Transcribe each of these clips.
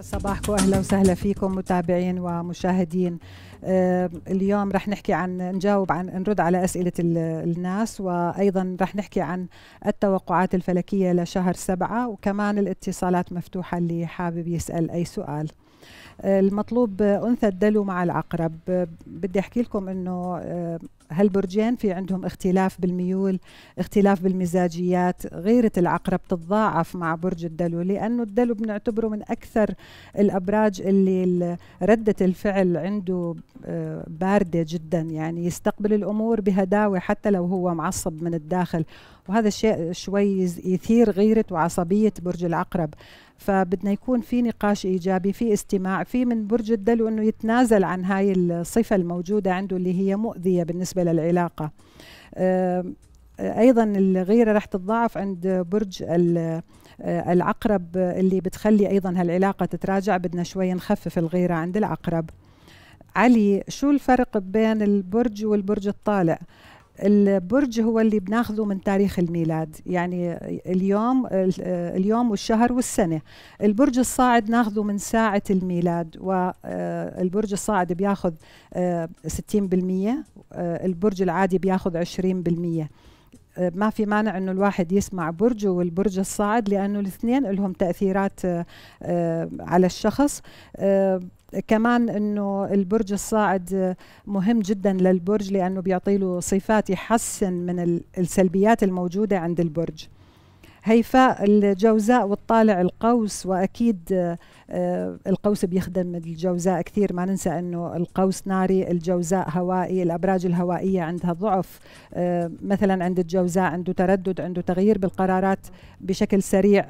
صباحكم اهلا وسهلا فيكم متابعين ومشاهدين آه، اليوم رح نحكي عن نجاوب عن نرد على اسئله الناس وايضا رح نحكي عن التوقعات الفلكيه لشهر سبعة وكمان الاتصالات مفتوحه اللي حابب يسال اي سؤال المطلوب انثى الدلو مع العقرب بدي احكي لكم انه آه، هالبرجين في عندهم اختلاف بالميول اختلاف بالمزاجيات غيرة العقرب تتضاعف مع برج الدلو لأنه الدلو بنعتبره من أكثر الأبراج اللي ردة الفعل عنده آه، باردة جدا يعني يستقبل الأمور بهداوة حتى لو هو معصب من الداخل وهذا الشيء شوي يثير غيرة وعصبية برج العقرب فبدنا يكون في نقاش ايجابي في استماع في من برج الدلو انه يتنازل عن هاي الصفه الموجوده عنده اللي هي مؤذيه بالنسبه للعلاقه آه، ايضا الغيره رح تتضاعف عند برج آه، العقرب اللي بتخلي ايضا هالعلاقه تتراجع بدنا شوي نخفف الغيره عند العقرب علي شو الفرق بين البرج والبرج الطالع البرج هو اللي بناخذه من تاريخ الميلاد يعني اليوم اليوم والشهر والسنة البرج الصاعد ناخذه من ساعة الميلاد والبرج آه، الصاعد بياخذ 60% آه، آه، البرج العادي بياخذ 20% ما في مانع انه الواحد يسمع برجه والبرج الصاعد لانه الاثنين لهم تاثيرات على الشخص كمان انه البرج الصاعد مهم جدا للبرج لانه بيعطي له صفات يحسن من السلبيات الموجوده عند البرج هيفاء الجوزاء والطالع القوس واكيد آه، آه، القوس بيخدم الجوزاء كثير ما ننسى انه القوس ناري الجوزاء هوائي الابراج الهوائيه عندها ضعف آه، مثلا عند الجوزاء عنده تردد عنده تغيير بالقرارات بشكل سريع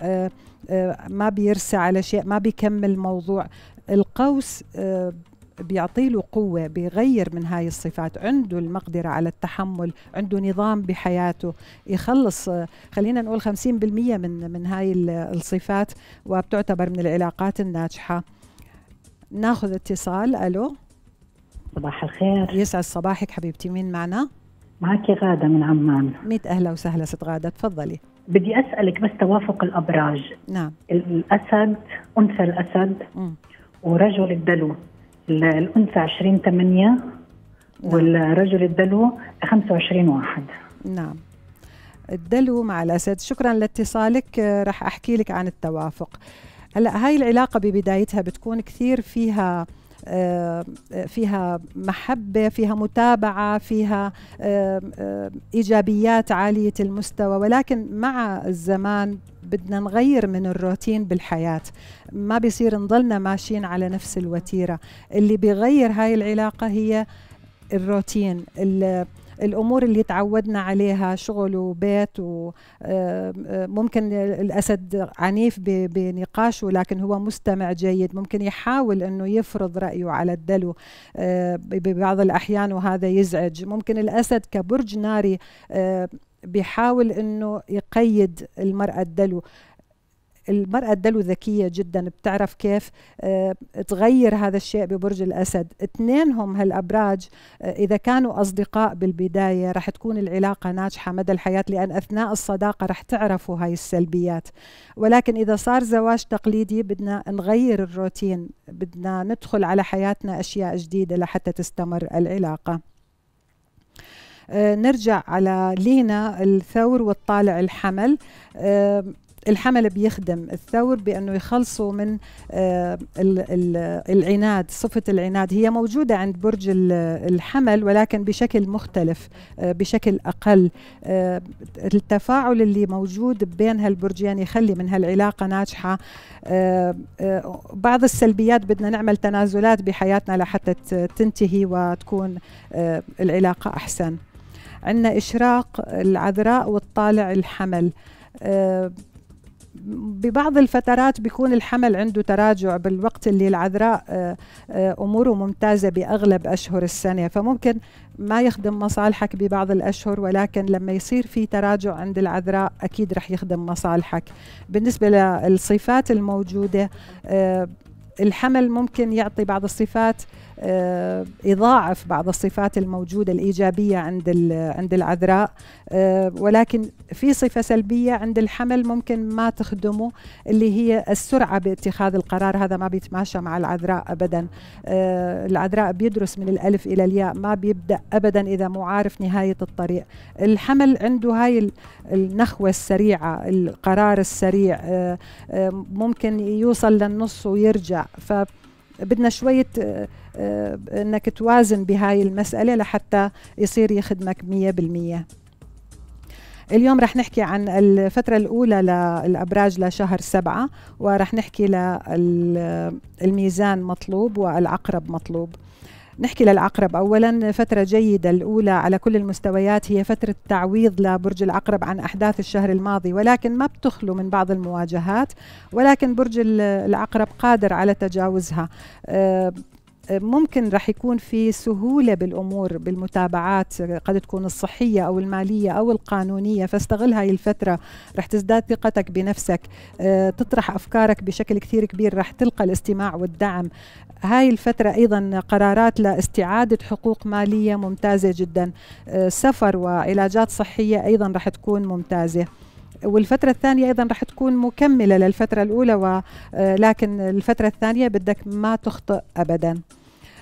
ما بيرسى على شيء ما بيكمل موضوع القوس آه، بيعطي له قوة بيغير من هاي الصفات عنده المقدرة على التحمل عنده نظام بحياته يخلص آه، خلينا نقول 50% من من هاي الصفات وبتعتبر من العلاقات الناجحة ناخذ اتصال ألو صباح الخير يسعد صباحك حبيبتي مين معنا؟ معك غادة من عمان ميت أهلا وسهلا ست غادة تفضلي بدي أسألك بس توافق الأبراج نعم الأسد أنثى الأسد م. ورجل الدلو الأنثى 20 8 نعم. والرجل الدلو 25 1 نعم الدلو مع الأسد شكرا لاتصالك آه، راح أحكي لك عن التوافق هلا هاي العلاقة ببدايتها بتكون كثير فيها آه، آه، فيها محبة فيها متابعة فيها إيجابيات عالية المستوى ولكن مع الزمان بدنا نغير من الروتين بالحياة ما بيصير نضلنا ماشيين على نفس الوتيرة اللي بيغير هاي العلاقة هي الروتين الامور اللي تعودنا عليها شغل وبيت وممكن آه، آه، الاسد عنيف بنقاشه لكن هو مستمع جيد ممكن يحاول انه يفرض رايه على الدلو آه، ببعض الاحيان وهذا يزعج ممكن الاسد كبرج ناري بيحاول انه يقيد المراه الدلو المرأة الدلو ذكية جدا بتعرف كيف آه، تغير هذا الشيء ببرج الأسد اثنينهم هالأبراج آه، إذا كانوا أصدقاء بالبداية رح تكون العلاقة ناجحة مدى الحياة لأن أثناء الصداقة رح تعرفوا هاي السلبيات ولكن إذا صار زواج تقليدي بدنا نغير الروتين بدنا ندخل على حياتنا أشياء جديدة لحتى تستمر العلاقة آه، نرجع على لينا الثور والطالع الحمل آه، الحمل بيخدم الثور بانه يخلصوا من آه، العناد صفه العناد هي موجوده عند برج الحمل ولكن بشكل مختلف بشكل اقل التفاعل اللي موجود بين هالبرجين يخلي من هالعلاقه ناجحه بعض السلبيات بدنا نعمل تنازلات بحياتنا لحتى تنتهي وتكون العلاقه احسن عندنا إشراق العذراء والطالع الحمل آه، ببعض الفترات بيكون الحمل عنده تراجع بالوقت اللي العذراء آه، آه، اموره ممتازه باغلب اشهر السنه فممكن ما يخدم مصالحك ببعض الاشهر ولكن لما يصير في تراجع عند العذراء اكيد رح يخدم مصالحك بالنسبه للصفات الموجوده الحمل ممكن يعطي بعض الصفات آه، يضاعف بعض الصفات الموجوده الايجابيه عند عند العذراء آه، ولكن في صفه سلبيه عند الحمل ممكن ما تخدمه اللي هي السرعه باتخاذ القرار هذا ما بيتماشى مع العذراء ابدا آه، العذراء بيدرس من الالف الى الياء ما بيبدا ابدا اذا مو عارف نهايه الطريق الحمل عنده هاي النخوه السريعه القرار السريع ممكن يوصل للنص ويرجع ف بدنا شوية آه، آه، انك توازن بهاي المسألة لحتى يصير يخدمك مية بالمية اليوم رح نحكي عن الفترة الأولى للأبراج لشهر سبعة ورح نحكي للميزان مطلوب والعقرب مطلوب نحكي للعقرب اولا فتره جيده الاولى على كل المستويات هي فتره تعويض لبرج العقرب عن احداث الشهر الماضي ولكن ما بتخلو من بعض المواجهات ولكن برج العقرب قادر على تجاوزها آه، ممكن رح يكون في سهوله بالامور بالمتابعات قد تكون الصحيه او الماليه او القانونيه فاستغل هاي الفتره رح تزداد ثقتك بنفسك آه، تطرح افكارك بشكل كثير كبير رح تلقى الاستماع والدعم هاي الفترة أيضا قرارات لاستعادة حقوق مالية ممتازة جدا آه، سفر وعلاجات صحية أيضا رح تكون ممتازة والفترة الثانية أيضا رح تكون مكملة للفترة الأولى ولكن آه، الفترة الثانية بدك ما تخطئ أبداً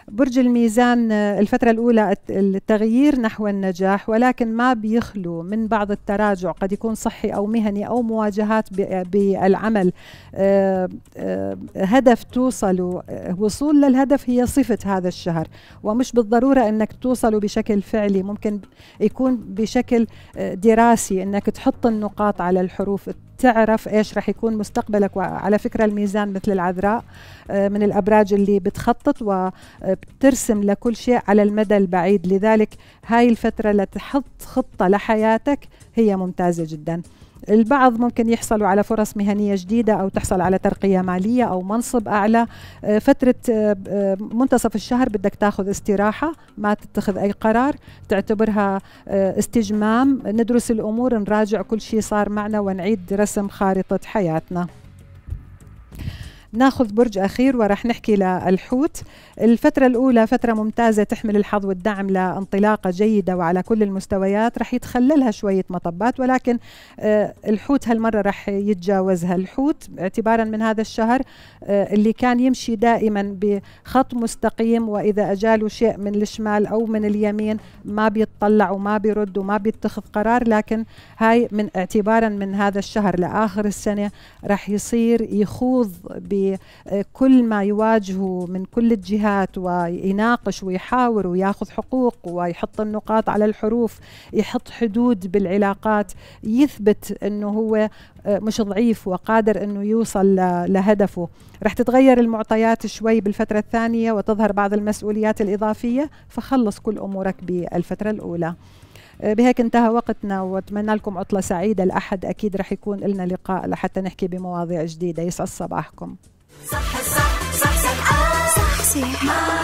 برج الميزان آه، الفترة الأولى التغيير نحو النجاح ولكن ما بيخلو من بعض التراجع قد يكون صحي أو مهني أو مواجهات بالعمل آه، آه، هدف توصل وصول للهدف هي صفة هذا الشهر ومش بالضرورة أنك توصل بشكل فعلي ممكن يكون بشكل دراسي أنك تحط النقاط على الحروف تعرف ايش رح يكون مستقبلك وعلى فكره الميزان مثل العذراء آه، من الابراج اللي بتخطط وبترسم لكل شيء على المدى البعيد لذلك هاي الفتره لتحط خطه لحياتك هي ممتازه جدا البعض ممكن يحصلوا على فرص مهنية جديدة أو تحصل على ترقية مالية أو منصب أعلى آه، فترة آه، آه، منتصف الشهر بدك تاخذ استراحة ما تتخذ أي قرار تعتبرها استجمام ندرس الأمور نراجع كل شيء صار معنا ونعيد رسم خارطة حياتنا بناخذ برج اخير وراح نحكي للحوت الفتره الاولى فتره ممتازه تحمل الحظ والدعم لانطلاقه جيده وعلى كل المستويات راح يتخللها شويه مطبات ولكن آه، الحوت هالمره راح يتجاوزها الحوت اعتبارا من هذا الشهر آه، اللي كان يمشي دائما بخط مستقيم واذا اجاله شيء من الشمال او من اليمين ما بيتطلع وما بيرد وما بيتخذ قرار لكن هاي من اعتبارا من هذا الشهر لاخر السنه راح يصير يخوض بي بكل ما يواجهه من كل الجهات ويناقش ويحاور وياخذ حقوق ويحط النقاط على الحروف يحط حدود بالعلاقات يثبت انه هو آه، مش ضعيف وقادر انه يوصل لهدفه رح تتغير المعطيات شوي بالفترة الثانية وتظهر بعض المسؤوليات الإضافية فخلص كل أمورك بالفترة الأولى آه، بهيك انتهى وقتنا واتمنى لكم عطلة سعيدة الأحد أكيد رح يكون لنا لقاء لحتى نحكي بمواضيع جديدة يسعد صباحكم صح صح صح صح صح صح, صح, صح, صح, صح, صح, صح, صح, صح